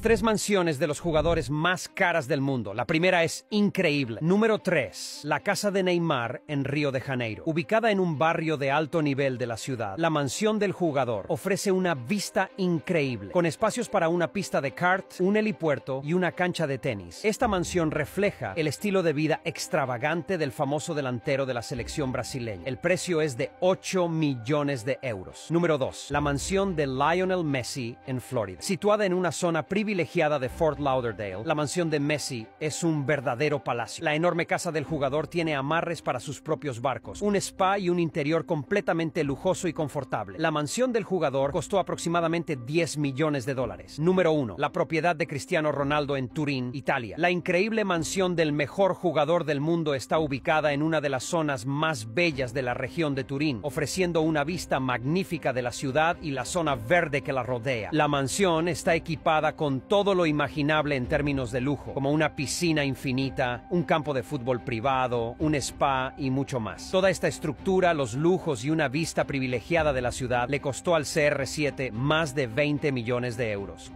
Tres mansiones de los jugadores más caras del mundo. La primera es increíble. Número 3. La casa de Neymar en Río de Janeiro. Ubicada en un barrio de alto nivel de la ciudad, la mansión del jugador ofrece una vista increíble, con espacios para una pista de kart, un helipuerto y una cancha de tenis. Esta mansión refleja el estilo de vida extravagante del famoso delantero de la selección brasileña. El precio es de 8 millones de euros. Número 2. La mansión de Lionel Messi en Florida. Situada en una zona privada privilegiada de Fort Lauderdale, la mansión de Messi es un verdadero palacio. La enorme casa del jugador tiene amarres para sus propios barcos, un spa y un interior completamente lujoso y confortable. La mansión del jugador costó aproximadamente 10 millones de dólares. Número 1. La propiedad de Cristiano Ronaldo en Turín, Italia. La increíble mansión del mejor jugador del mundo está ubicada en una de las zonas más bellas de la región de Turín, ofreciendo una vista magnífica de la ciudad y la zona verde que la rodea. La mansión está equipada con todo lo imaginable en términos de lujo, como una piscina infinita, un campo de fútbol privado, un spa y mucho más. Toda esta estructura, los lujos y una vista privilegiada de la ciudad le costó al CR7 más de 20 millones de euros.